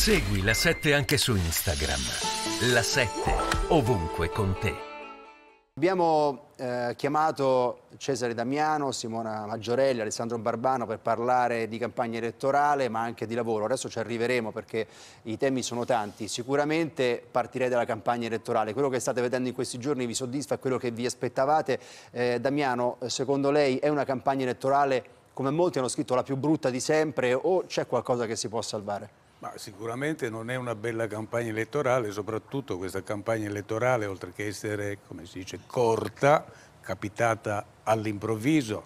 Segui la 7 anche su Instagram. La 7 ovunque con te. Abbiamo eh, chiamato Cesare Damiano, Simona Maggiorelli, Alessandro Barbano per parlare di campagna elettorale ma anche di lavoro. Adesso ci arriveremo perché i temi sono tanti. Sicuramente partirei dalla campagna elettorale. Quello che state vedendo in questi giorni vi soddisfa, quello che vi aspettavate. Eh, Damiano, secondo lei è una campagna elettorale, come molti hanno scritto, la più brutta di sempre o c'è qualcosa che si può salvare? Ma sicuramente non è una bella campagna elettorale, soprattutto questa campagna elettorale, oltre che essere, come si dice, corta, capitata all'improvviso,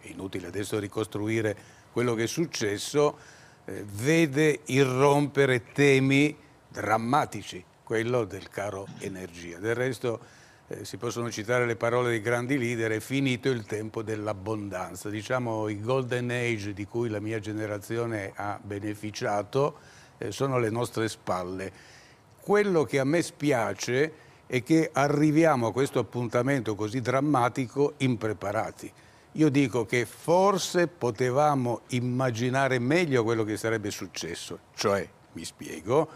è inutile adesso ricostruire quello che è successo, eh, vede irrompere temi drammatici, quello del caro energia. Del resto eh, si possono citare le parole dei grandi leader, è finito il tempo dell'abbondanza. Diciamo i golden age di cui la mia generazione ha beneficiato eh, sono alle nostre spalle. Quello che a me spiace è che arriviamo a questo appuntamento così drammatico impreparati. Io dico che forse potevamo immaginare meglio quello che sarebbe successo, cioè, mi spiego,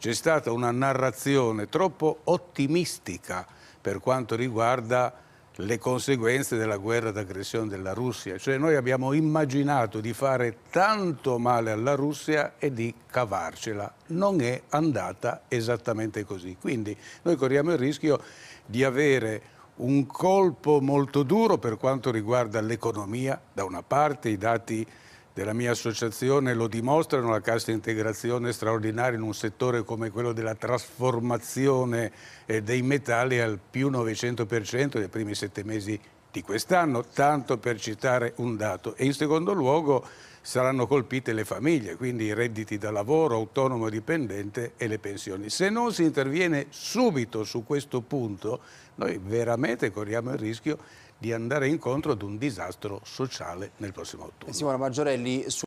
c'è stata una narrazione troppo ottimistica per quanto riguarda le conseguenze della guerra d'aggressione della Russia. Cioè noi abbiamo immaginato di fare tanto male alla Russia e di cavarcela. Non è andata esattamente così. Quindi noi corriamo il rischio di avere un colpo molto duro per quanto riguarda l'economia, da una parte i dati della mia associazione lo dimostrano, la cassa integrazione straordinaria in un settore come quello della trasformazione eh, dei metalli al più 900% nei primi sette mesi di quest'anno, tanto per citare un dato. E in secondo luogo saranno colpite le famiglie, quindi i redditi da lavoro, autonomo dipendente e le pensioni. Se non si interviene subito su questo punto, noi veramente corriamo il rischio di andare incontro ad un disastro sociale nel prossimo autunno. Simona Maggiorelli, su...